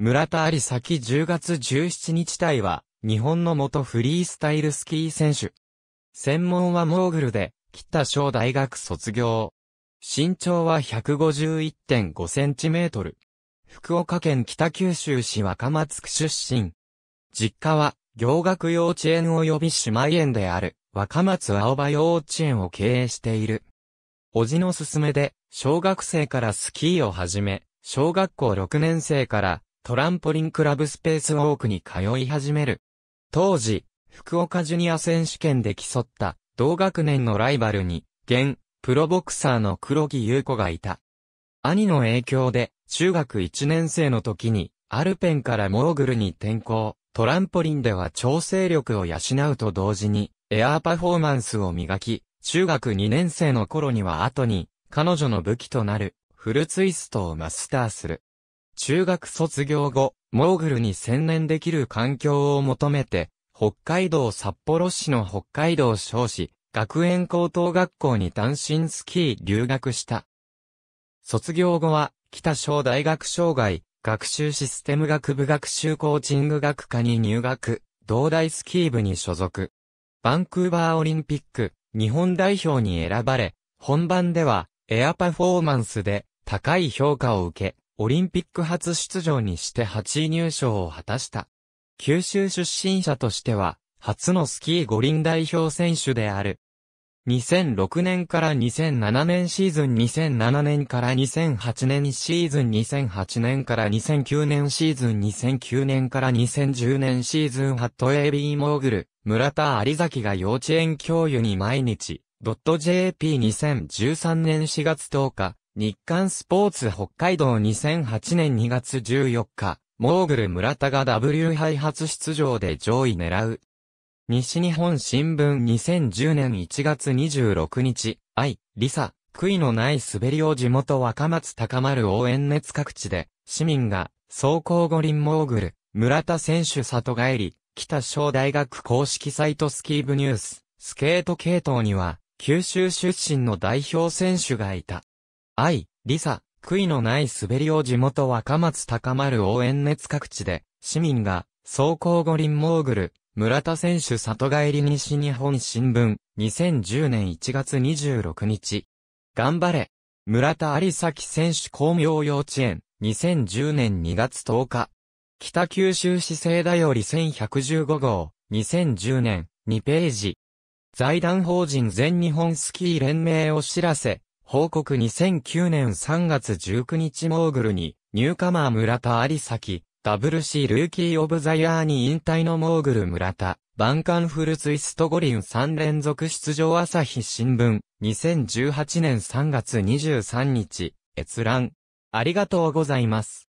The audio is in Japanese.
村田有先10月17日隊は、日本の元フリースタイルスキー選手。専門はモーグルで、北小大学卒業。身長は151.5センチメートル。福岡県北九州市若松区出身。実家は、行学幼稚園及び姉妹園である、若松青葉幼稚園を経営している。おじの勧めで、小学生からスキーを始め、小学校6年生からトランポリンクラブスペースウォークに通い始める。当時、福岡ジュニア選手権で競った同学年のライバルに、現、プロボクサーの黒木優子がいた。兄の影響で、中学1年生の時に、アルペンからモーグルに転向、トランポリンでは調整力を養うと同時に、エアーパフォーマンスを磨き、中学2年生の頃には後に、彼女の武器となる、フルツイストをマスターする。中学卒業後、モーグルに専念できる環境を求めて、北海道札幌市の北海道少子、学園高等学校に単身スキー留学した。卒業後は、北小大学生涯、学習システム学部学習コーチング学科に入学、同大スキー部に所属。バンクーバーオリンピック、日本代表に選ばれ、本番では、エアパフォーマンスで、高い評価を受け、オリンピック初出場にして8位入賞を果たした。九州出身者としては、初のスキー五輪代表選手である。2006年から2007年シーズン2007年から2008年シーズン2008年から2009年シーズン2009年から2010年シーズンハット AB モーグル、村田有崎が幼稚園教諭に毎日、.jp2013 年4月10日、日刊スポーツ北海道2008年2月14日、モーグル村田が W 杯初出場で上位狙う。西日本新聞2010年1月26日、愛、リサ、悔いのない滑りを地元若松高まる応援熱各地で、市民が、走行五輪モーグル、村田選手里帰り、北小大学公式サイトスキーブニュース、スケート系統には、九州出身の代表選手がいた。愛、リサ、悔いのない滑りを地元若松高まる応援熱各地で、市民が、走行五輪モーグル、村田選手里帰り西日本新聞、2010年1月26日。頑張れ村田有崎選手公明幼稚園、2010年2月10日。北九州市政だより1115号、2010年、2ページ。財団法人全日本スキー連盟お知らせ、報告2009年3月19日モーグルに、ニューカマー村田有崎、ダブルシールーキーオブザイヤーに引退のモーグル村田、バンカンフルツイストゴリン3連続出場朝日新聞、2018年3月23日、閲覧。ありがとうございます。